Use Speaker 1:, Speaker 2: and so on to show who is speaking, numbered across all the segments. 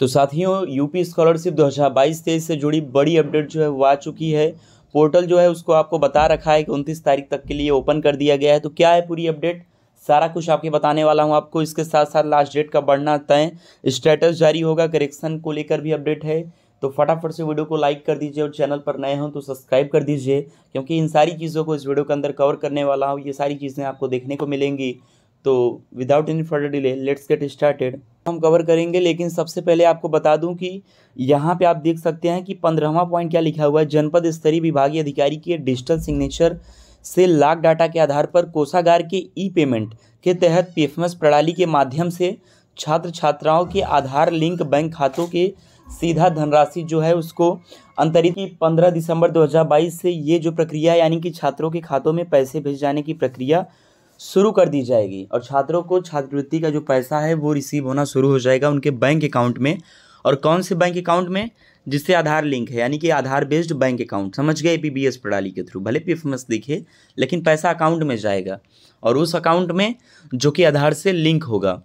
Speaker 1: तो साथियों UP scholarship 2022 तेईस से जुड़ी बड़ी अपडेट जो है वो आ चुकी है पोर्टल जो है उसको आपको बता रखा है कि उनतीस तारीख तक के लिए ओपन कर दिया गया है तो क्या है पूरी अपडेट सारा कुछ आपके बताने वाला हूं आपको इसके साथ साथ लास्ट डेट का बढ़ना तय स्टेटस जारी होगा करेक्शन को लेकर भी अपडेट है तो फटाफट से वीडियो को लाइक कर दीजिए और चैनल पर नए हों तो सब्सक्राइब कर दीजिए क्योंकि इन सारी चीज़ों को इस वीडियो के अंदर कवर करने वाला हूँ ये सारी चीज़ें आपको देखने को मिलेंगी तो without any further delay let's get started हम कवर करेंगे लेकिन सबसे पहले आपको बता दूं कि यहाँ पे आप देख सकते हैं कि पंद्रहवा पॉइंट क्या लिखा हुआ है जनपद स्तरीय विभागीय अधिकारी के डिजिटल सिग्नेचर से लाख डाटा के आधार पर कोषागार के ई पेमेंट के तहत पीएफएमएस प्रणाली के माध्यम से छात्र छात्राओं के आधार लिंक बैंक खातों के सीधा धनराशि जो है उसको अंतरित की पंद्रह दिसंबर दो से ये जो प्रक्रिया यानी कि छात्रों के खातों में पैसे भेज जाने की प्रक्रिया शुरू कर दी जाएगी और छात्रों को छात्रवृत्ति का जो पैसा है वो रिसीव होना शुरू हो जाएगा उनके बैंक अकाउंट में और कौन से बैंक अकाउंट में जिससे आधार लिंक है यानी कि आधार बेस्ड बैंक अकाउंट समझ गए पी प्रणाली के थ्रू भले पी दिखे लेकिन पैसा अकाउंट में जाएगा और उस अकाउंट में जो कि आधार से लिंक होगा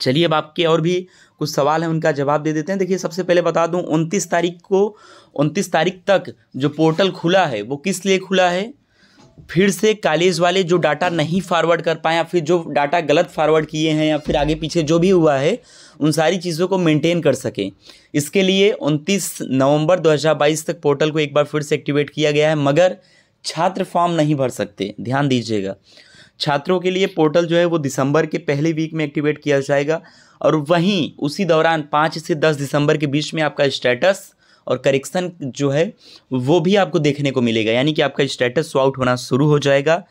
Speaker 1: चलिए अब आपके और भी कुछ सवाल हैं उनका जवाब दे देते हैं देखिए सबसे पहले बता दूं उनतीस तारीख को उनतीस तारीख तक जो पोर्टल खुला है वो किस लिए खुला है फिर से कॉलेज वाले जो डाटा नहीं फॉरवर्ड कर पाए या फिर जो डाटा गलत फॉरवर्ड किए हैं या फिर आगे पीछे जो भी हुआ है उन सारी चीज़ों को मेंटेन कर सकें इसके लिए 29 नवंबर 2022 तक पोर्टल को एक बार फिर से एक्टिवेट किया गया है मगर छात्र फॉर्म नहीं भर सकते ध्यान दीजिएगा छात्रों के लिए पोर्टल जो है वो दिसंबर के पहले वीक में एक्टिवेट किया जाएगा और वहीं उसी दौरान पाँच से दस दिसंबर के बीच में आपका स्टेटस और करेक्शन जो है वो भी आपको देखने को मिलेगा यानी कि आपका स्टेटस आउट होना शुरू हो जाएगा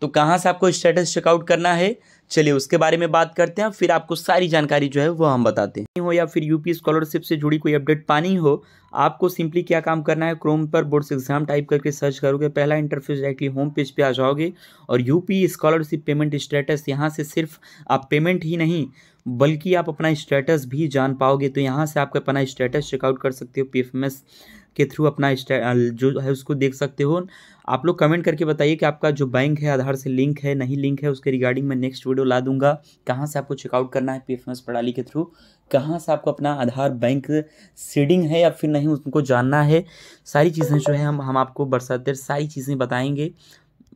Speaker 1: तो कहाँ से आपको स्टेटस चेकआउट करना है चलिए उसके बारे में बात करते हैं फिर आपको सारी जानकारी जो है वो हम बताते हैं हो या फिर यूपी स्कॉलरशिप से जुड़ी कोई अपडेट पानी हो आपको सिंपली क्या काम करना है क्रोम पर बोर्ड्स एग्जाम टाइप करके सर्च करोगे पहला इंटरफेस डायरेक्टली होम पेज पे आ जाओगे और यूपी स्कॉलरशिप पेमेंट स्टेटस यहाँ से सिर्फ आप पेमेंट ही नहीं बल्कि आप अपना स्टेटस भी जान पाओगे तो यहाँ से आप अपना स्टेटस चेकआउट कर सकते हो पी के थ्रू अपना जो है उसको देख सकते हो आप लोग कमेंट करके बताइए कि आपका जो बैंक है आधार से लिंक है नहीं लिंक है उसके रिगार्डिंग मैं नेक्स्ट वीडियो ला दूंगा कहाँ से आपको चेकआउट करना है पी प्रणाली के थ्रू कहाँ से आपको अपना आधार बैंक सीडिंग है या फिर नहीं उनको जानना है सारी चीज़ें जो है हम हम आपको बरसाते सारी चीज़ें बताएंगे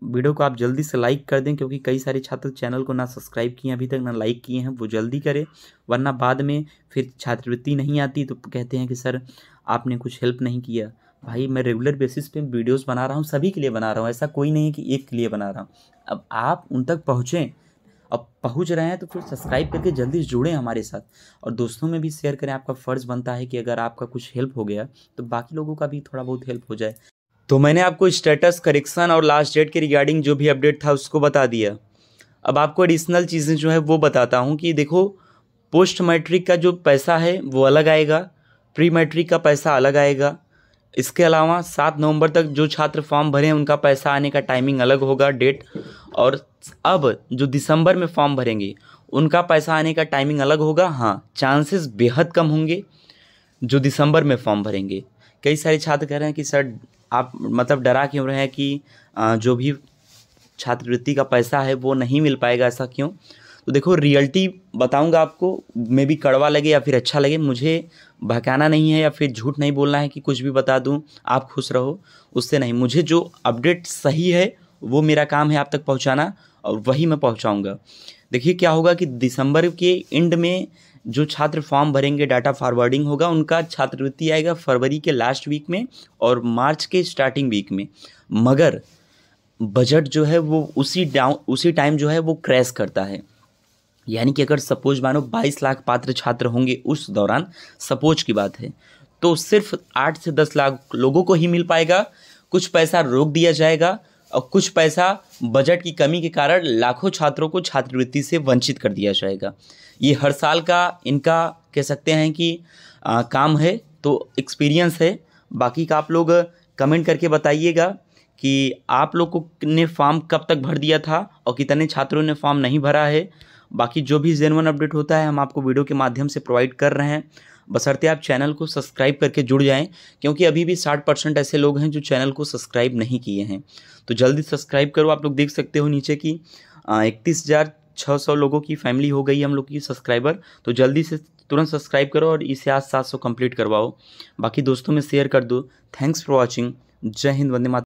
Speaker 1: वीडियो को आप जल्दी से लाइक कर दें क्योंकि कई सारे छात्र चैनल को ना सब्सक्राइब किए अभी तक ना लाइक किए हैं वो जल्दी करें वरना बाद में फिर छात्रवृत्ति नहीं आती तो कहते हैं कि सर आपने कुछ हेल्प नहीं किया भाई मैं रेगुलर बेसिस पे वीडियोस बना रहा हूँ सभी के लिए बना रहा हूँ ऐसा कोई नहीं है कि एक के लिए बना रहा हूँ अब आप उन तक पहुँचें अब पहुँच रहे हैं तो फिर सब्सक्राइब करके जल्दी जुड़ें हमारे साथ और दोस्तों में भी शेयर करें आपका फ़र्ज़ बनता है कि अगर आपका कुछ हेल्प हो गया तो बाकी लोगों का भी थोड़ा बहुत हेल्प हो जाए तो मैंने आपको स्टेटस करेक्शन और लास्ट डेट के रिगार्डिंग जो भी अपडेट था उसको बता दिया अब आपको एडिशनल चीज़ें जो है वो बताता हूँ कि देखो पोस्ट मैट्रिक का जो पैसा है वो अलग आएगा प्री मैट्रिक का पैसा अलग आएगा इसके अलावा सात नवंबर तक जो छात्र फॉर्म भरे हैं उनका पैसा आने का टाइमिंग अलग होगा डेट और अब जो दिसंबर में फॉर्म भरेंगे उनका पैसा आने का टाइमिंग अलग होगा हाँ चांसेस बेहद कम होंगे जो दिसंबर में फॉर्म भरेंगे कई सारे छात्र कह रहे हैं कि सर आप मतलब डरा क्यों रहे हैं कि जो भी छात्रवृत्ति का पैसा है वो नहीं मिल पाएगा ऐसा क्यों तो देखो रियलिटी बताऊंगा आपको मे भी कड़वा लगे या फिर अच्छा लगे मुझे भकाना नहीं है या फिर झूठ नहीं बोलना है कि कुछ भी बता दूं आप खुश रहो उससे नहीं मुझे जो अपडेट सही है वो मेरा काम है आप तक पहुंचाना और वही मैं पहुंचाऊंगा देखिए क्या होगा कि दिसंबर के एंड में जो छात्र फॉर्म भरेंगे डाटा फॉरवर्डिंग होगा उनका छात्रवृत्ति आएगा फरवरी के लास्ट वीक में और मार्च के स्टार्टिंग वीक में मगर बजट जो है वो उसी डाउन उसी टाइम जो है वो क्रैश करता है यानी कि अगर सपोज मानो 22 लाख पात्र छात्र होंगे उस दौरान सपोज की बात है तो सिर्फ आठ से दस लाख लोगों को ही मिल पाएगा कुछ पैसा रोक दिया जाएगा और कुछ पैसा बजट की कमी के कारण लाखों छात्रों को छात्रवृत्ति से वंचित कर दिया जाएगा ये हर साल का इनका कह सकते हैं कि आ, काम है तो एक्सपीरियंस है बाकी का आप लोग कमेंट करके बताइएगा कि आप लोग को ने फॉर्म कब तक भर दिया था और कितने छात्रों ने फॉर्म नहीं भरा है बाकी जो भी जेनवन अपडेट होता है हम आपको वीडियो के माध्यम से प्रोवाइड कर रहे हैं बसरते आप चैनल को सब्सक्राइब करके जुड़ जाएं क्योंकि अभी भी साठ परसेंट ऐसे लोग हैं जो चैनल को सब्सक्राइब नहीं किए हैं तो जल्दी सब्सक्राइब करो आप लोग देख सकते हो नीचे की इकतीस हज़ार छः सौ लोगों की फैमिली हो गई हम लोग की सब्सक्राइबर तो जल्दी से तुरंत सब्सक्राइब करो और इसे आज सात सौ कंप्लीट करवाओ बाकी दोस्तों में शेयर कर दो थैंक्स फॉर वॉचिंग जय हिंद वंदे माता